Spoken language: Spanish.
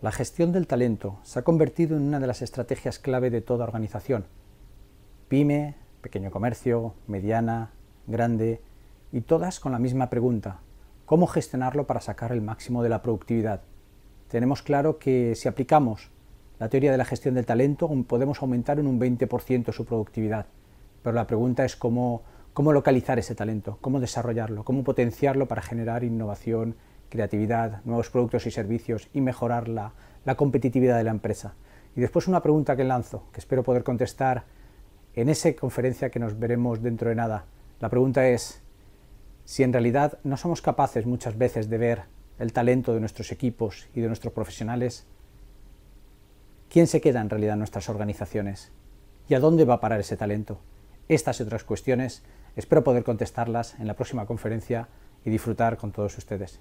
La gestión del talento se ha convertido en una de las estrategias clave de toda organización. Pyme, pequeño comercio, mediana, grande, y todas con la misma pregunta. ¿Cómo gestionarlo para sacar el máximo de la productividad? Tenemos claro que si aplicamos la teoría de la gestión del talento podemos aumentar en un 20% su productividad, pero la pregunta es cómo, cómo localizar ese talento, cómo desarrollarlo, cómo potenciarlo para generar innovación creatividad, nuevos productos y servicios y mejorar la, competitividad de la empresa. Y después una pregunta que lanzo, que espero poder contestar en esa conferencia que nos veremos dentro de nada. La pregunta es si en realidad no somos capaces muchas veces de ver el talento de nuestros equipos y de nuestros profesionales, ¿quién se queda en realidad en nuestras organizaciones? ¿Y a dónde va a parar ese talento? Estas y otras cuestiones espero poder contestarlas en la próxima conferencia y disfrutar con todos ustedes.